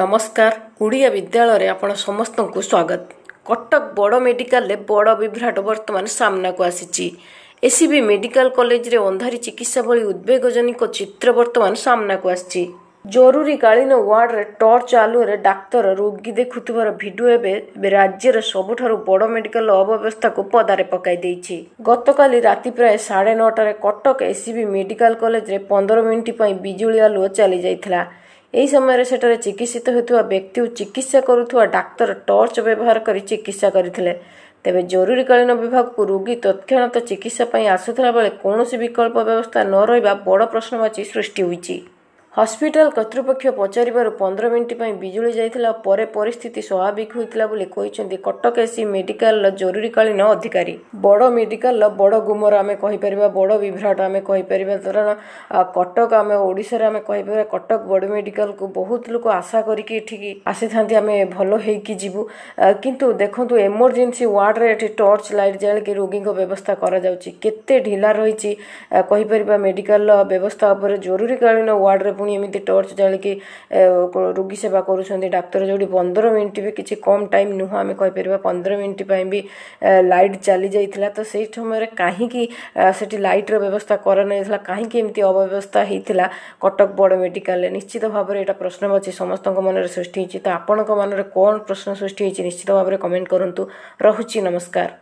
ନମସ୍କାର ଓଡ଼ିଆ ବିଦ୍ୟାଳୟରେ ଆପଣ ସମସ୍ତଙ୍କୁ ସ୍ୱାଗତ କଟକ ବଡ଼ ମେଡ଼ିକାଲରେ ବଡ଼ ବିଭ୍ରାଟ ବର୍ତ୍ତମାନ ସାମ୍ନାକୁ ଆସିଛି ଏସ୍ସିବି ମେଡ଼ିକାଲ କଲେଜରେ ଅନ୍ଧାରି ଚିକିତ୍ସା ଭଳି ଉଦ୍ବେଗଜନିକ ଚିତ୍ର ବର୍ତ୍ତମାନ ସାମ୍ନାକୁ ଆସିଛି ଜରୁରୀକାଳୀନ ୱାର୍ଡରେ ଟର୍ଚ୍ଚ ଆଲୁଅରେ ଡାକ୍ତର ରୋଗୀ ଦେଖୁଥିବାର ଭିଡ଼ିଓ ଏବେ ଏବେ ରାଜ୍ୟର ସବୁଠାରୁ ବଡ଼ ମେଡ଼ିକାଲ ଅବ୍ୟବସ୍ଥାକୁ ପଦାରେ ପକାଇ ଦେଇଛି ଗତକାଲି ରାତି ପ୍ରାୟ ସାଢ଼େ ନଅଟାରେ କଟକ ଏସିବି ମେଡ଼ିକାଲ କଲେଜରେ ପନ୍ଦର ମିନିଟ୍ ପାଇଁ ବିଜୁଳି ଆଲୁଅ ଚାଲିଯାଇଥିଲା ଏହି ସମୟରେ ସେଠାରେ ଚିକିତ୍ସିତ ହେଉଥିବା ବ୍ୟକ୍ତି ଓ ଚିକିତ୍ସା କରୁଥିବା ଡାକ୍ତର ଟର୍ଚ୍ଚ ବ୍ୟବହାର କରି ଚିକିତ୍ସା କରିଥିଲେ ତେବେ ଜରୁରୀକାଳୀନ ବିଭାଗକୁ ରୋଗୀ ତତ୍କ୍ଷଣାତ୍ ଚିକିତ୍ସା ପାଇଁ ଆସୁଥିଲା ବେଳେ କୌଣସି ବିକଳ୍ପ ବ୍ୟବସ୍ଥା ନ ରହିବା ବଡ଼ ପ୍ରଶ୍ନବାଚୀ ସୃଷ୍ଟି ହୋଇଛି ହସ୍ପିଟାଲ କର୍ତ୍ତୃପକ୍ଷ ପଚାରିବାରୁ ପନ୍ଦର ମିନିଟ୍ ପାଇଁ ବିଜୁଳି ଯାଇଥିଲା ପରେ ପରିସ୍ଥିତି ସ୍ୱାଭାବିକ ହୋଇଥିଲା ବୋଲି କହିଛନ୍ତି କଟକ ଏସି ମେଡିକାଲର ଜରୁରୀକାଳୀନ ଅଧିକାରୀ ବଡ଼ ମେଡିକାଲର ବଡ଼ ଗୁମର ଆମେ କହିପାରିବା ବଡ଼ ବିଭ୍ରାଟ ଆମେ କହିପାରିବା କାରଣ କଟକ ଆମେ ଓଡ଼ିଶାରେ ଆମେ କହିପାରିବା କଟକ ବଡ଼ ମେଡିକାଲକୁ ବହୁତ ଲୋକ ଆଶା କରିକି ଏଠିକି ଆସିଥାନ୍ତି ଆମେ ଭଲ ହେଇକି ଯିବୁ କିନ୍ତୁ ଦେଖନ୍ତୁ ଏମର୍ଜେନ୍ସି ୱାର୍ଡରେ ଏଠି ଟର୍ଚ୍ଚ ଲାଇଟ୍ ଜାଳିକି ରୋଗୀଙ୍କ ବ୍ୟବସ୍ଥା କରାଯାଉଛି କେତେ ଢିଲା ରହିଛି କହିପାରିବା ମେଡିକାଲର ବ୍ୟବସ୍ଥା ଉପରେ ଜରୁରୀକାଳୀନ ୱାର୍ଡରେ ପୁଣି ଏମିତି ଟର୍ଚ୍ଚ ଜାଳିକି ରୋଗୀ ସେବା କରୁଛନ୍ତି ଡାକ୍ତର ଯେଉଁଠି ପନ୍ଦର ମିନିଟ୍ ବି କିଛି କମ୍ ଟାଇମ୍ ନୁହଁ ଆମେ କହିପାରିବା ପନ୍ଦର ମିନିଟ୍ ପାଇଁ ବି ଲାଇଟ୍ ଚାଲିଯାଇଥିଲା ତ ସେଇ ସମୟରେ କାହିଁକି ସେଠି ଲାଇଟ୍ର ବ୍ୟବସ୍ଥା କରାଯାଇଥିଲା କାହିଁକି ଏମିତି ଅବ୍ୟବସ୍ଥା ହେଇଥିଲା କଟକ ବଡ଼ ମେଡ଼ିକାଲରେ ନିଶ୍ଚିତ ଭାବରେ ଏଇଟା ପ୍ରଶ୍ନ ଅଛି ସମସ୍ତଙ୍କ ମନରେ ସୃଷ୍ଟି ହେଇଛି ତ ଆପଣଙ୍କ ମନରେ କ'ଣ ପ୍ରଶ୍ନ ସୃଷ୍ଟି ହେଇଛି ନିଶ୍ଚିତ ଭାବରେ କମେଣ୍ଟ କରନ୍ତୁ ରହୁଛି ନମସ୍କାର